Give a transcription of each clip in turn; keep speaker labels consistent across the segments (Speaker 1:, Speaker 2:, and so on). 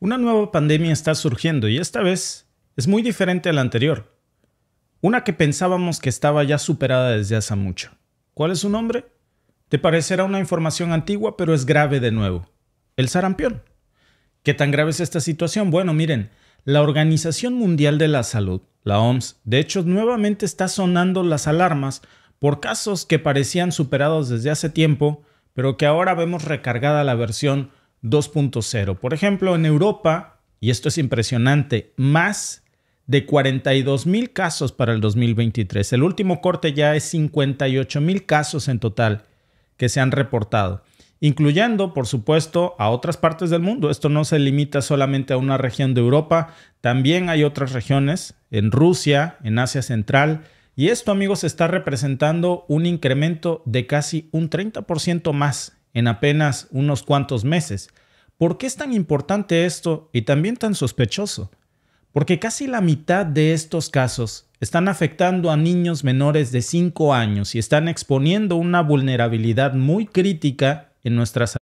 Speaker 1: Una nueva pandemia está surgiendo y esta vez es muy diferente a la anterior. Una que pensábamos que estaba ya superada desde hace mucho. ¿Cuál es su nombre? Te parecerá una información antigua, pero es grave de nuevo. El sarampión. ¿Qué tan grave es esta situación? Bueno, miren, la Organización Mundial de la Salud, la OMS, de hecho nuevamente está sonando las alarmas por casos que parecían superados desde hace tiempo pero que ahora vemos recargada la versión 2.0. Por ejemplo, en Europa, y esto es impresionante, más de 42 mil casos para el 2023. El último corte ya es 58 mil casos en total que se han reportado, incluyendo, por supuesto, a otras partes del mundo. Esto no se limita solamente a una región de Europa, también hay otras regiones, en Rusia, en Asia Central, y esto, amigos, está representando un incremento de casi un 30% más en apenas unos cuantos meses. ¿Por qué es tan importante esto y también tan sospechoso? Porque casi la mitad de estos casos están afectando a niños menores de 5 años y están exponiendo una vulnerabilidad muy crítica en nuestra salud.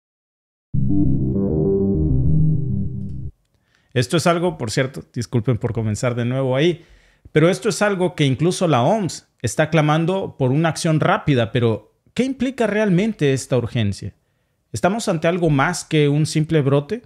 Speaker 1: Esto es algo, por cierto, disculpen por comenzar de nuevo ahí, pero esto es algo que incluso la OMS está clamando por una acción rápida, pero ¿qué implica realmente esta urgencia? ¿Estamos ante algo más que un simple brote?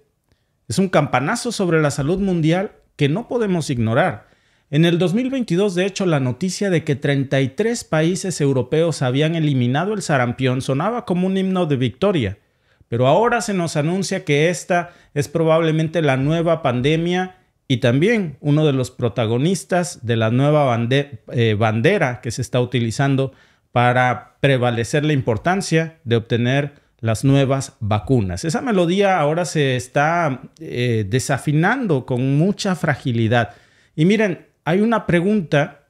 Speaker 1: Es un campanazo sobre la salud mundial que no podemos ignorar. En el 2022, de hecho, la noticia de que 33 países europeos habían eliminado el sarampión sonaba como un himno de victoria, pero ahora se nos anuncia que esta es probablemente la nueva pandemia y también uno de los protagonistas de la nueva eh, bandera que se está utilizando para prevalecer la importancia de obtener las nuevas vacunas. Esa melodía ahora se está eh, desafinando con mucha fragilidad. Y miren, hay una pregunta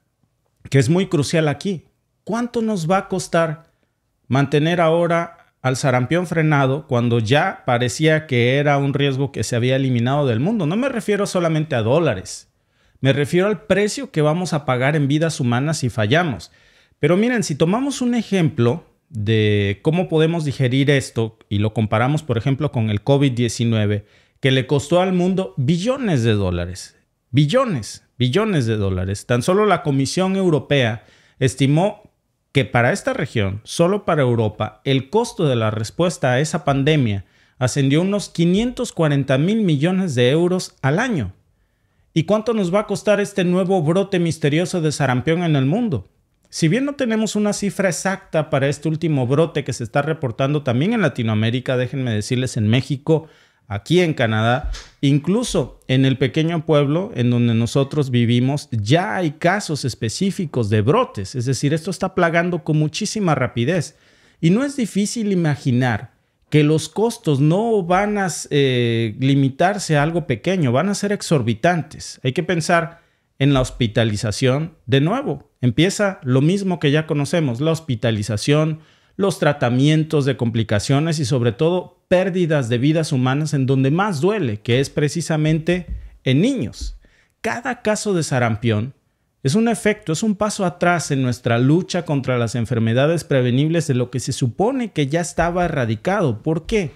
Speaker 1: que es muy crucial aquí. ¿Cuánto nos va a costar mantener ahora al sarampión frenado cuando ya parecía que era un riesgo que se había eliminado del mundo. No me refiero solamente a dólares, me refiero al precio que vamos a pagar en vidas humanas si fallamos. Pero miren, si tomamos un ejemplo de cómo podemos digerir esto y lo comparamos, por ejemplo, con el COVID-19, que le costó al mundo billones de dólares, billones, billones de dólares. Tan solo la Comisión Europea estimó que para esta región, solo para Europa, el costo de la respuesta a esa pandemia ascendió a unos 540 mil millones de euros al año. ¿Y cuánto nos va a costar este nuevo brote misterioso de sarampión en el mundo? Si bien no tenemos una cifra exacta para este último brote que se está reportando también en Latinoamérica, déjenme decirles en México aquí en Canadá, incluso en el pequeño pueblo en donde nosotros vivimos, ya hay casos específicos de brotes, es decir, esto está plagando con muchísima rapidez. Y no es difícil imaginar que los costos no van a eh, limitarse a algo pequeño, van a ser exorbitantes. Hay que pensar en la hospitalización. De nuevo, empieza lo mismo que ya conocemos, la hospitalización, los tratamientos de complicaciones y sobre todo pérdidas de vidas humanas en donde más duele, que es precisamente en niños. Cada caso de sarampión es un efecto, es un paso atrás en nuestra lucha contra las enfermedades prevenibles de lo que se supone que ya estaba erradicado. ¿Por qué?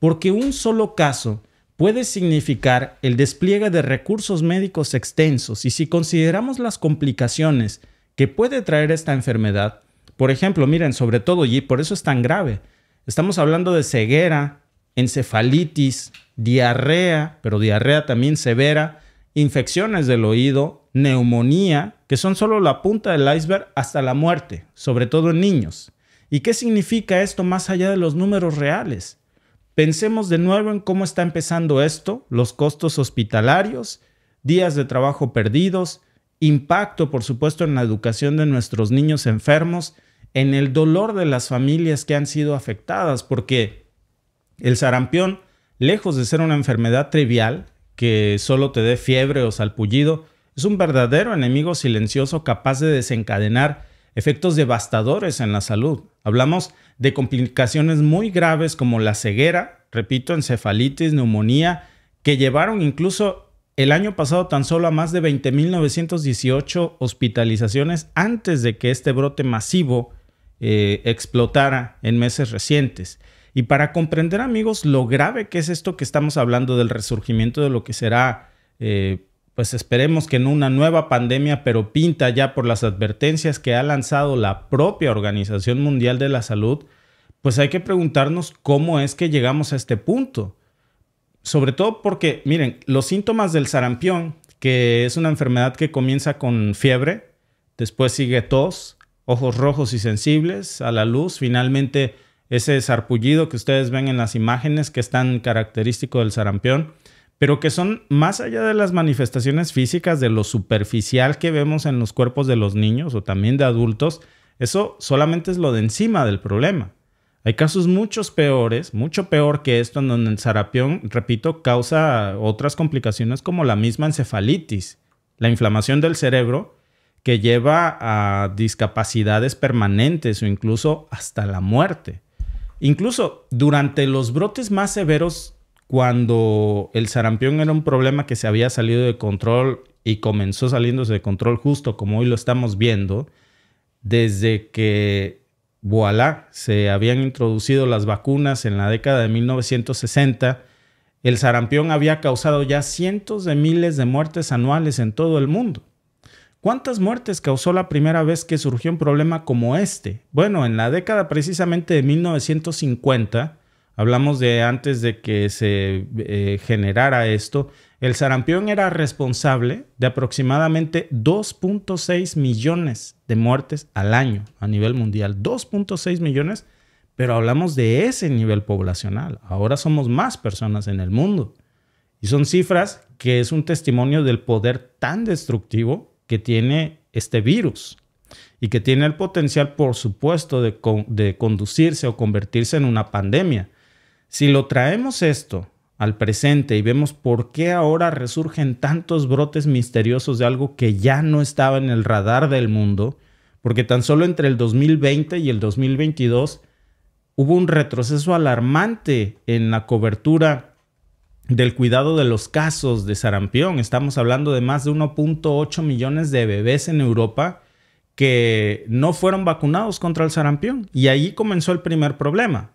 Speaker 1: Porque un solo caso puede significar el despliegue de recursos médicos extensos y si consideramos las complicaciones que puede traer esta enfermedad, por ejemplo, miren, sobre todo, y por eso es tan grave, estamos hablando de ceguera, encefalitis, diarrea, pero diarrea también severa, infecciones del oído, neumonía, que son solo la punta del iceberg hasta la muerte, sobre todo en niños. ¿Y qué significa esto más allá de los números reales? Pensemos de nuevo en cómo está empezando esto, los costos hospitalarios, días de trabajo perdidos, impacto, por supuesto, en la educación de nuestros niños enfermos en el dolor de las familias que han sido afectadas, porque el sarampión, lejos de ser una enfermedad trivial, que solo te dé fiebre o salpullido, es un verdadero enemigo silencioso capaz de desencadenar efectos devastadores en la salud. Hablamos de complicaciones muy graves como la ceguera, repito, encefalitis, neumonía, que llevaron incluso el año pasado tan solo a más de 20.918 hospitalizaciones antes de que este brote masivo eh, explotara en meses recientes. Y para comprender, amigos, lo grave que es esto que estamos hablando del resurgimiento de lo que será, eh, pues esperemos que no una nueva pandemia, pero pinta ya por las advertencias que ha lanzado la propia Organización Mundial de la Salud, pues hay que preguntarnos cómo es que llegamos a este punto. Sobre todo porque, miren, los síntomas del sarampión, que es una enfermedad que comienza con fiebre, después sigue tos, ojos rojos y sensibles a la luz. Finalmente, ese zarpullido que ustedes ven en las imágenes, que es tan característico del sarampión, pero que son más allá de las manifestaciones físicas, de lo superficial que vemos en los cuerpos de los niños o también de adultos, eso solamente es lo de encima del problema. Hay casos muchos peores, mucho peor que esto, en donde el sarampión, repito, causa otras complicaciones como la misma encefalitis, la inflamación del cerebro, que lleva a discapacidades permanentes o incluso hasta la muerte. Incluso durante los brotes más severos, cuando el sarampión era un problema que se había salido de control y comenzó saliéndose de control justo como hoy lo estamos viendo, desde que, voilà, se habían introducido las vacunas en la década de 1960, el sarampión había causado ya cientos de miles de muertes anuales en todo el mundo. ¿Cuántas muertes causó la primera vez que surgió un problema como este? Bueno, en la década precisamente de 1950, hablamos de antes de que se eh, generara esto, el sarampión era responsable de aproximadamente 2.6 millones de muertes al año a nivel mundial. 2.6 millones, pero hablamos de ese nivel poblacional. Ahora somos más personas en el mundo. Y son cifras que es un testimonio del poder tan destructivo que tiene este virus y que tiene el potencial, por supuesto, de, conducirse o convertirse en una pandemia. Si lo traemos esto al presente y vemos por qué ahora resurgen tantos brotes misteriosos de algo que ya no estaba en el radar del mundo, porque tan solo entre el 2020 y el 2022 hubo un retroceso alarmante en la cobertura del cuidado de los casos de sarampión. Estamos hablando de más de 1.8 millones de bebés en Europa que no fueron vacunados contra el sarampión. Y ahí comenzó el primer problema.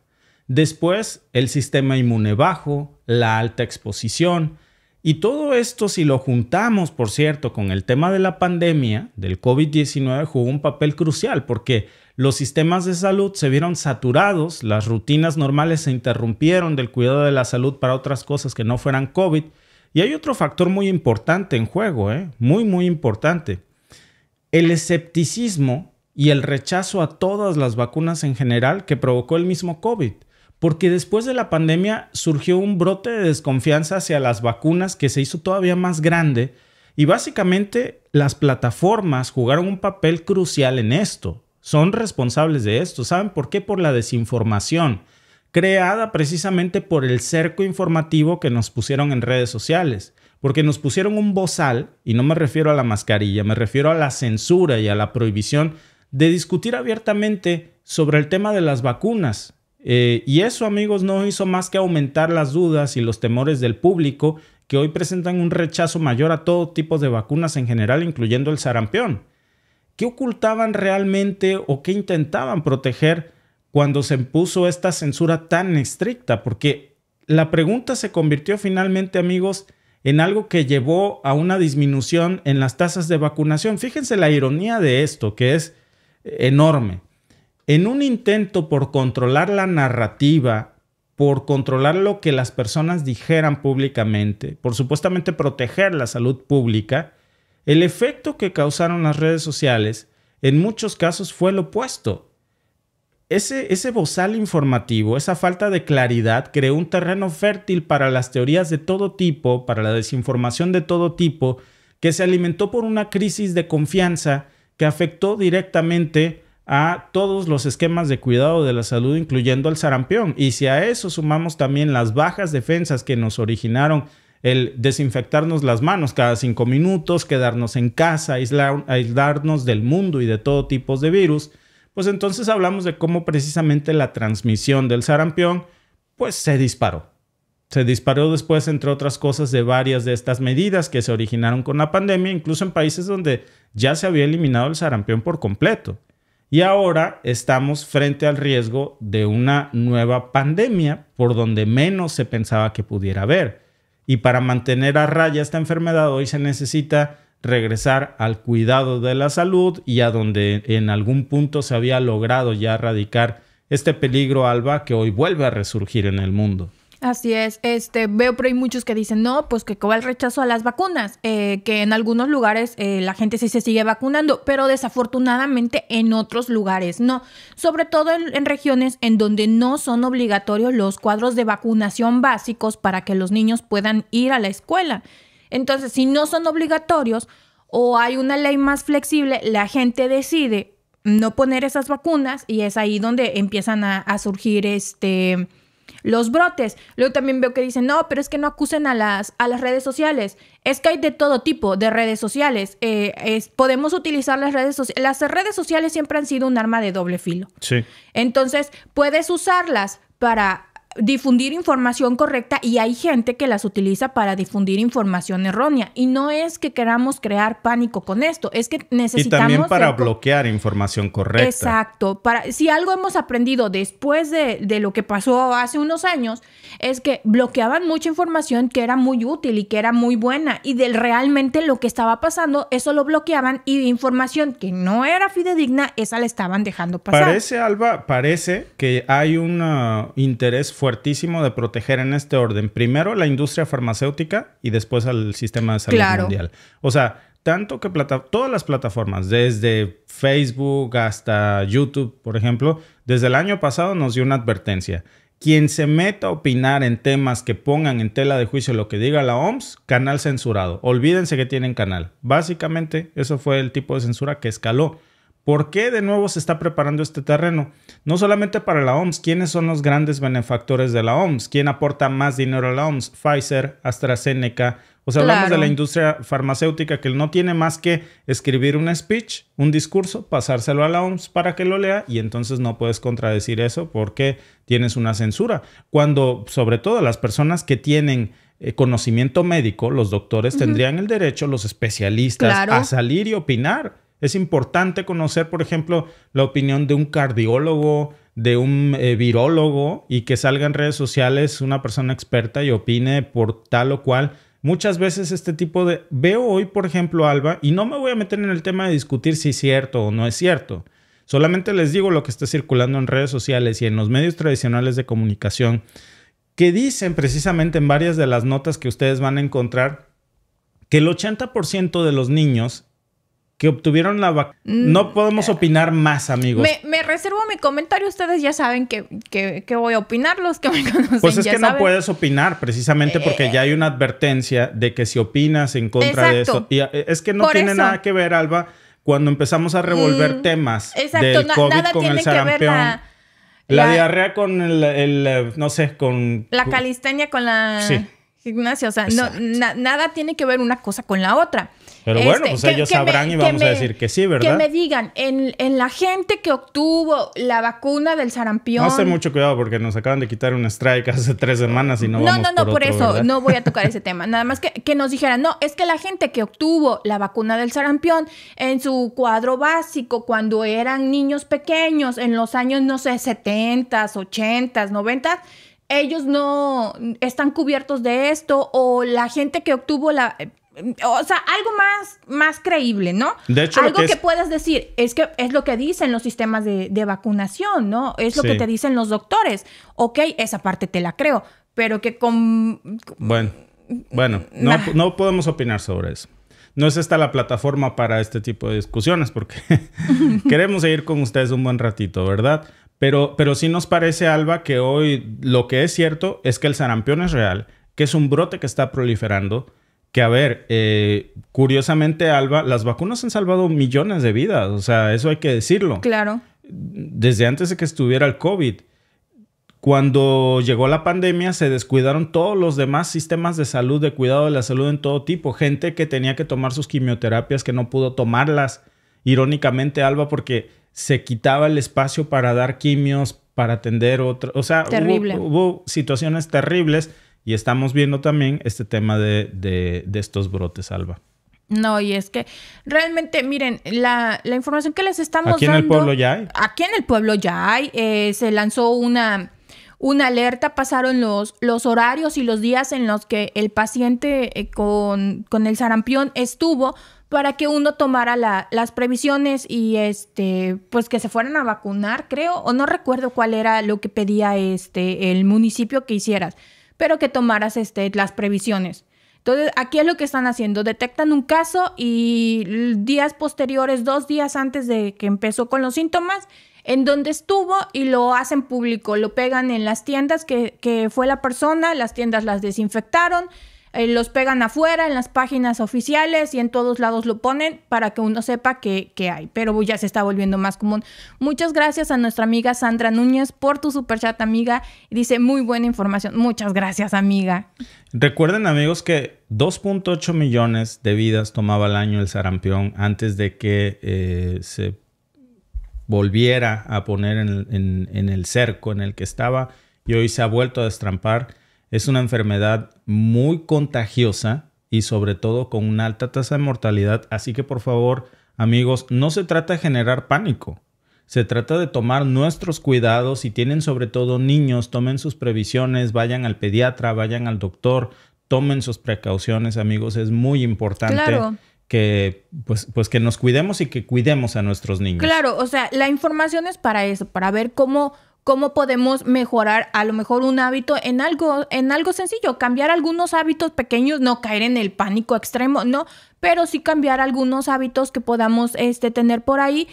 Speaker 1: Después, el sistema inmune bajo, la alta exposición. Y todo esto, si lo juntamos, por cierto, con el tema de la pandemia, del COVID-19, jugó un papel crucial porque los sistemas de salud se vieron saturados, las rutinas normales se interrumpieron del cuidado de la salud para otras cosas que no fueran COVID. Y hay otro factor muy importante en juego, ¿eh? muy, muy importante. El escepticismo y el rechazo a todas las vacunas en general que provocó el mismo COVID. Porque después de la pandemia surgió un brote de desconfianza hacia las vacunas que se hizo todavía más grande y básicamente las plataformas jugaron un papel crucial en esto son responsables de esto. ¿Saben por qué? Por la desinformación creada precisamente por el cerco informativo que nos pusieron en redes sociales. Porque nos pusieron un bozal, y no me refiero a la mascarilla, me refiero a la censura y a la prohibición de discutir abiertamente sobre el tema de las vacunas. Eh, y eso, amigos, no hizo más que aumentar las dudas y los temores del público que hoy presentan un rechazo mayor a todo tipo de vacunas en general, incluyendo el sarampión. ¿Qué ocultaban realmente o qué intentaban proteger cuando se impuso esta censura tan estricta? Porque la pregunta se convirtió finalmente, amigos, en algo que llevó a una disminución en las tasas de vacunación. Fíjense la ironía de esto, que es enorme. En un intento por controlar la narrativa, por controlar lo que las personas dijeran públicamente, por supuestamente proteger la salud pública, el efecto que causaron las redes sociales en muchos casos fue el opuesto. Ese, ese bozal informativo, esa falta de claridad creó un terreno fértil para las teorías de todo tipo, para la desinformación de todo tipo, que se alimentó por una crisis de confianza que afectó directamente a todos los esquemas de cuidado de la salud, incluyendo al sarampión. Y si a eso sumamos también las bajas defensas que nos originaron el desinfectarnos las manos cada cinco minutos, quedarnos en casa, aislarnos del mundo y de todo tipo de virus, pues entonces hablamos de cómo precisamente la transmisión del sarampión pues se disparó. Se disparó después, entre otras cosas, de varias de estas medidas que se originaron con la pandemia, incluso en países donde ya se había eliminado el sarampión por completo. Y ahora estamos frente al riesgo de una nueva pandemia por donde menos se pensaba que pudiera haber. Y para mantener a raya esta enfermedad hoy se necesita regresar al cuidado de la salud y a donde en algún punto se había logrado ya erradicar este peligro alba que hoy vuelve a resurgir en el mundo.
Speaker 2: Así es, este, veo pero hay muchos que dicen, no, pues que cobra el rechazo a las vacunas, eh, que en algunos lugares eh, la gente sí se sigue vacunando, pero desafortunadamente en otros lugares no, sobre todo en, regiones en donde no son obligatorios los cuadros de vacunación básicos para que los niños puedan ir a la escuela. Entonces, si no son obligatorios o hay una ley más flexible, la gente decide no poner esas vacunas y es ahí donde empiezan a surgir este los brotes. Luego también veo que dicen, no, pero es que no acusen a las, a las redes sociales. Es que hay de todo tipo de redes sociales. Eh, podemos utilizar las redes sociales. Las redes sociales siempre han sido un arma de doble filo. Sí. Entonces, puedes usarlas para difundir información correcta y hay gente que las utiliza para difundir información errónea. Y no es que queramos crear pánico con esto, es que necesitamos... Y también para
Speaker 1: bloquear información correcta. Exacto.
Speaker 2: Para, si algo hemos aprendido después de, lo que pasó hace unos años, es que bloqueaban mucha información que era muy útil y que era muy buena. Y del realmente lo que estaba pasando, eso lo bloqueaban y información que no era fidedigna, esa la estaban dejando pasar. Parece,
Speaker 1: Alba, parece que hay un ah, interés fuertísimo de proteger en este orden. Primero la industria farmacéutica y después al sistema de salud mundial. O sea, tanto que todas las plataformas, desde Facebook hasta YouTube, por ejemplo, desde el año pasado nos dio una advertencia. Quien se meta a opinar en temas que pongan en tela de juicio lo que diga la OMS, canal censurado. Olvídense que tienen canal. Básicamente, eso fue el tipo de censura que escaló. ¿Por qué de nuevo se está preparando este terreno? No solamente para la OMS, ¿quiénes son los grandes benefactores de la OMS? ¿Quién aporta más dinero a la OMS? Pfizer, AstraZeneca. O sea, hablamos de la industria farmacéutica que no tiene más que escribir un speech, un discurso, pasárselo a la OMS para que lo lea y entonces no puedes contradecir eso porque tienes una censura. Cuando sobre todo las personas que tienen eh, conocimiento médico, los doctores tendrían el derecho, los especialistas, a salir y opinar. Es importante conocer, por ejemplo, la opinión de un cardiólogo, de un virologo eh, virólogo y que salga en redes sociales una persona experta y opine por tal o cual. Muchas veces este tipo de... Veo hoy, por ejemplo, Alba, y no me voy a meter en el tema de discutir si es cierto o no es cierto. Solamente les digo lo que está circulando en redes sociales y en los medios tradicionales de comunicación, que dicen precisamente en varias de las notas que ustedes van a encontrar que el 80% de los niños que obtuvieron la vacuna. Mm, no podemos eh, opinar más, amigos.
Speaker 2: Me, reservo mi comentario. Ustedes ya saben que, voy a opinar, los que me
Speaker 1: conocen. Pues es que no puedes opinar, precisamente eh, porque ya hay una advertencia de que si opinas en contra de eso. Y eh, es que no tiene nada que ver, Alba, cuando empezamos a revolver mm, temas exacto, COVID nada con tiene el sarampión.
Speaker 2: La, diarrea
Speaker 1: con el, no sé, con... La
Speaker 2: calistenia con la gimnasia, o sea, no, nada tiene que ver una cosa con la otra. Pero bueno, este, pues ellos sabrán y vamos a decir que sí, ¿verdad? Que me digan, en, la gente que obtuvo la vacuna del sarampión. No hace mucho
Speaker 1: cuidado porque nos acaban de quitar un strike hace tres semanas y no No, no, no, por, por eso no
Speaker 2: voy a tocar ese tema. Nada más que, que nos dijeran, no, es que la gente que obtuvo la vacuna del sarampión en su cuadro básico, cuando eran niños pequeños, en los años, no sé, 70, 80, 90 ellos no están cubiertos de esto o la gente que obtuvo la o sea, algo más, más creíble, ¿no? De algo que, puedas decir, es que es lo que dicen los sistemas de, vacunación, ¿no? Es lo que te dicen los doctores. Ok, esa parte te la creo, pero que con...
Speaker 1: Bueno, bueno, no, podemos opinar sobre eso. No es esta la plataforma para este tipo de discusiones porque queremos seguir con ustedes un buen ratito, ¿verdad? Pero, pero sí nos parece, Alba, que hoy lo que es cierto es que el sarampión es real, que es un brote que está proliferando, que a ver, eh, curiosamente, Alba, las vacunas han salvado millones de vidas, o sea, eso hay que decirlo. Claro. Desde antes de que estuviera el COVID. Cuando llegó la pandemia se descuidaron todos los demás sistemas de salud, de cuidado de la salud en todo tipo. Gente que tenía que tomar sus quimioterapias, que no pudo tomarlas. Irónicamente, Alba, porque se quitaba el espacio para dar quimios, para atender otro. O sea, Terrible. hubo situaciones terribles y estamos viendo también este tema de, estos brotes, Alba.
Speaker 2: No, y es que realmente, miren, la, la información que les estamos dando. Aquí en el pueblo ya hay. Aquí en el pueblo ya hay. Eh, se lanzó una, una alerta, pasaron los, los horarios y los días en los que el paciente eh, con, con el sarampión estuvo para que uno tomara las previsiones y este, pues que se fueran a vacunar, creo, o no recuerdo cuál era lo que pedía este el municipio que hicieras pero que tomaras este, las previsiones. Entonces, aquí es lo que están haciendo. Detectan un caso y días posteriores, dos días antes de que empezó con los síntomas, en donde estuvo y lo hacen público. Lo pegan en las tiendas que, que fue la persona, las tiendas las desinfectaron, eh, los pegan afuera en las páginas oficiales y en todos lados lo ponen para que uno sepa que, hay, pero ya se está volviendo más común. Muchas gracias a nuestra amiga Sandra Núñez por tu superchat, amiga. Dice muy buena información. Muchas gracias, amiga.
Speaker 1: Recuerden, amigos, que 2.8 millones de vidas tomaba al año el sarampión antes de que eh, se volviera a poner en, en el cerco en el que estaba y hoy se ha vuelto a destrampar es una enfermedad muy contagiosa y sobre todo con una alta tasa de mortalidad. Así que por favor, amigos, no se trata de generar pánico. Se trata de tomar nuestros cuidados. Si tienen sobre todo niños, tomen sus previsiones, vayan al pediatra, vayan al doctor, tomen sus precauciones, amigos. Es muy importante. que pues, pues que nos cuidemos y que cuidemos a nuestros niños.
Speaker 2: Claro, o sea, la información es para eso, para ver cómo cómo podemos mejorar a lo mejor un hábito en algo, en algo sencillo, cambiar algunos hábitos pequeños, no caer en el pánico extremo, no, pero sí cambiar algunos hábitos que podamos este, tener por ahí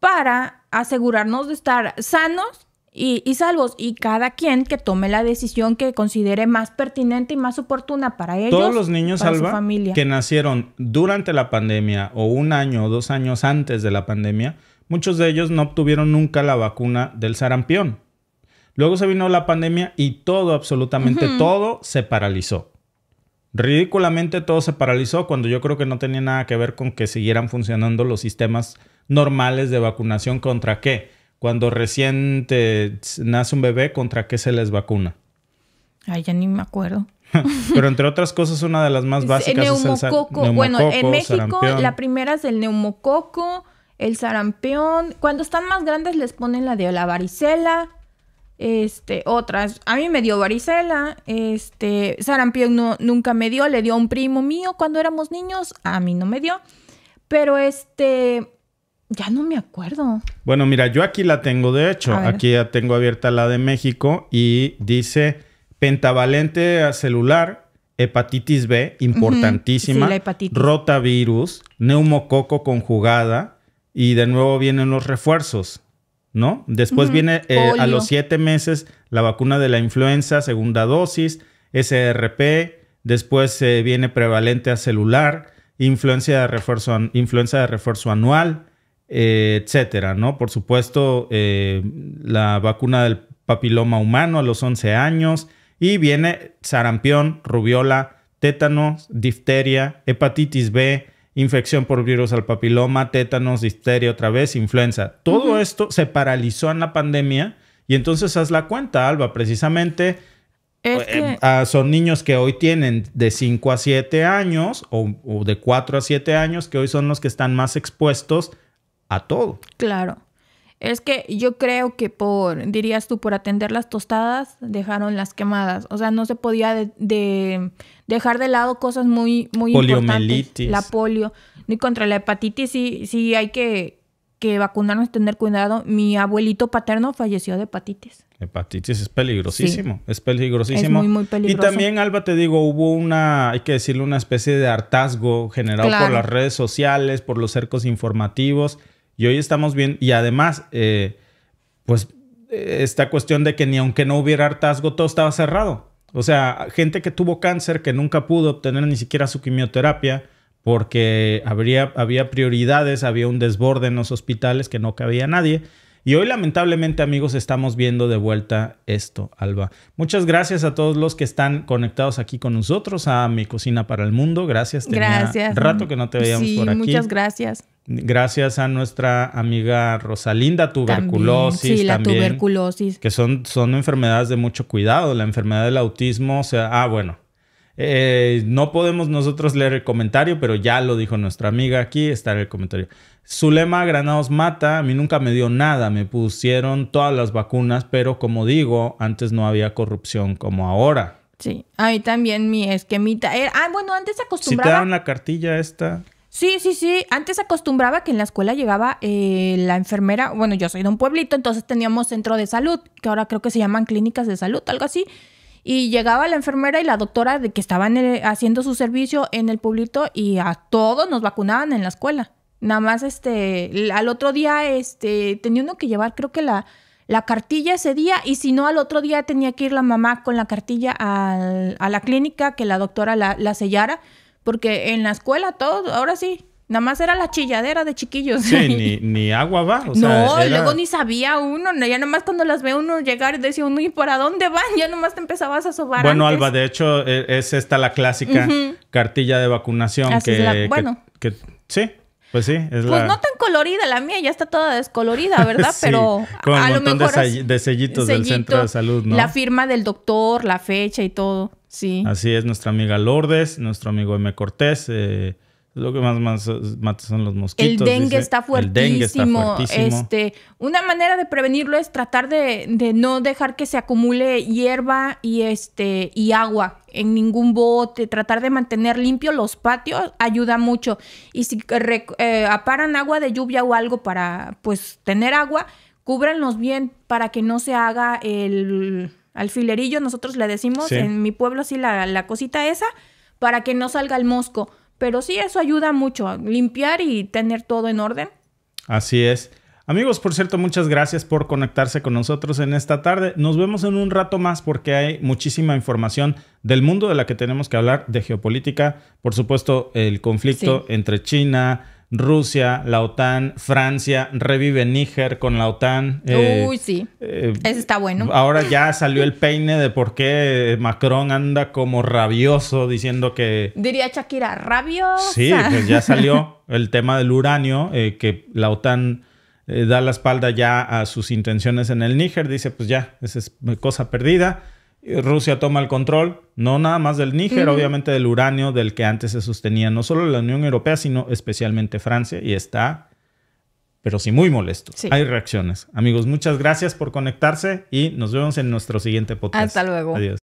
Speaker 2: para asegurarnos de estar sanos y, salvos y cada quien que tome la decisión que considere más pertinente y más oportuna para ellos. Todos los niños, que
Speaker 1: nacieron durante la pandemia o un año o dos años antes de la pandemia, muchos de ellos no obtuvieron nunca la vacuna del sarampión. Luego se vino la pandemia y todo, absolutamente todo, se paralizó. Ridículamente todo se paralizó cuando yo creo que no tenía nada que ver con que siguieran funcionando los sistemas normales de vacunación contra qué. Cuando recién nace un bebé, ¿contra qué se les vacuna?
Speaker 2: Ay, ya ni me acuerdo.
Speaker 1: Pero entre otras cosas, una de las más básicas es el neumococo. Bueno, en México la
Speaker 2: primera es el neumococo, el sarampión. Cuando están más grandes les ponen la de la varicela. Este, otras. A mí me dio varicela. Este, sarampión no, nunca me dio. Le dio a un primo mío cuando éramos niños. A mí no me dio. Pero este, ya no me acuerdo.
Speaker 1: Bueno, mira, yo aquí la tengo, de hecho. Aquí ya tengo abierta la de México y dice pentavalente celular, hepatitis B, importantísima. Rotavirus, neumococo conjugada, y de nuevo vienen los refuerzos, ¿no? Después viene eh, a los siete meses la vacuna de la influenza, segunda dosis, SRP, después eh, viene prevalente a celular, de refuerzo, influenza de refuerzo anual, eh, etcétera, ¿no? Por supuesto, la vacuna del papiloma humano a los 11 años y viene sarampión, rubiola, tétanos, difteria, hepatitis B, infección por virus al papiloma, tétanos, difteria otra vez, influenza. Todo esto se paralizó en la pandemia y entonces haz la cuenta, Alba, precisamente eh, ah, son niños que hoy tienen de 5 a 7 años o, o de 4 a 7 años que hoy son los que están más expuestos a todo.
Speaker 2: Claro. Es que yo creo que por, dirías tú, por atender las tostadas, dejaron las quemadas. O sea, no se podía de, dejar de lado cosas muy, muy importantes. La polio. Y contra la hepatitis sí, sí hay que, que vacunarnos, tener cuidado. Mi abuelito paterno falleció de hepatitis.
Speaker 1: Hepatitis es peligrosísimo, es peligrosísimo. muy, muy peligroso. Y también, Alba, te digo, hubo una, hay que decirle, una especie de hartazgo generado por las redes sociales, por los cercos informativos. Y hoy estamos bien, y además, eh, pues eh, esta cuestión de que ni aunque no hubiera hartazgo, todo estaba cerrado. O sea, gente que tuvo cáncer, que nunca pudo obtener ni siquiera su quimioterapia, porque habría, había prioridades, había un desborde en los hospitales que no cabía nadie. Y hoy lamentablemente amigos estamos viendo de vuelta esto, Alba. Muchas gracias a todos los que están conectados aquí con nosotros, a Mi Cocina para el Mundo. Gracias. gracias. Rato que no te veíamos por aquí. Muchas gracias gracias a nuestra amiga Rosalinda, tuberculosis. sí, la tuberculosis. Que son, son enfermedades de mucho cuidado. La enfermedad del autismo, o sea, ah, bueno. Eh, no podemos nosotros leer el comentario, pero ya lo dijo nuestra amiga aquí, está en el comentario. Zulema Granados Mata, a mí nunca me dio nada, me pusieron todas las vacunas, pero como digo, antes no había corrupción como ahora. Sí,
Speaker 2: ahí también mi esquemita. Eh, ah, bueno, antes acostumbraba.
Speaker 1: cartilla esta.
Speaker 2: Sí, sí, sí. Antes acostumbraba que en la escuela llegaba eh, la enfermera. Bueno, yo soy de un pueblito, entonces teníamos centro de salud, que ahora creo que se llaman clínicas de salud, algo así. Y llegaba la enfermera y la doctora de que estaban eh, haciendo su servicio en el pueblito y a todos nos vacunaban en la escuela. Nada más, este, al otro día, este, tenía uno que llevar, creo que la, la cartilla ese día y si no al otro día tenía que ir la mamá con la cartilla a la clínica que la doctora la, la sellara porque en la escuela todo, ahora sí, Nada más era la chilladera de chiquillos. Sí,
Speaker 1: ni, agua va. no, y luego ni
Speaker 2: sabía uno. Ya nada más cuando las ve uno llegar decía uno, ¿y para dónde van? Ya nada más te empezabas a sobar. Bueno, Alba,
Speaker 1: de hecho, e, es esta la clásica cartilla de vacunación que, bueno. que. Sí, pues sí, es pues la... Pues no tan
Speaker 2: colorida, la mía ya está toda descolorida, ¿verdad? Pero con a lo mejor de, sellitos, del centro de salud, ¿no? La firma del doctor, la fecha y todo, sí.
Speaker 1: Así es, nuestra amiga Lourdes, nuestro amigo M. Cortés, eh, lo que más, más son los mosquitos. El dengue, está fuertísimo. El dengue está Este,
Speaker 2: una manera de prevenirlo es tratar de, no dejar que se acumule hierba y, este, y agua en ningún bote. Tratar de mantener limpios los patios ayuda mucho. Y si eh, aparan agua de lluvia o algo para pues tener agua, cúbranlos bien para que no se haga el alfilerillo, nosotros le decimos en mi pueblo así la, la cosita esa, para que no salga el mosco pero sí, eso ayuda mucho a limpiar y tener todo en orden.
Speaker 1: Así es. Amigos, por cierto, muchas gracias por conectarse con nosotros en esta tarde. Nos vemos en un rato más porque hay muchísima información del mundo de la que tenemos que hablar, de geopolítica, por supuesto, el conflicto entre China, Rusia, la OTAN, Francia, revive Níger con la OTAN. Eh, Uy, sí. Eh, Eso está bueno. Ahora ya salió el peine de por qué Macron anda como rabioso diciendo que...
Speaker 2: Diría Shakira, rabioso. Sí, pues ya salió
Speaker 1: el tema del uranio, eh, que la OTAN da la espalda ya a sus intenciones en el Níger. Dice, pues ya, esa es cosa perdida. Eh, Rusia toma el control, no nada más del Níger, obviamente del uranio del que antes se sostenía no solo la Unión Europea, sino especialmente Francia, y está, pero sí muy molesto. Hay reacciones. Amigos, muchas gracias por conectarse y nos vemos en nuestro siguiente podcast. Hasta luego. Adiós.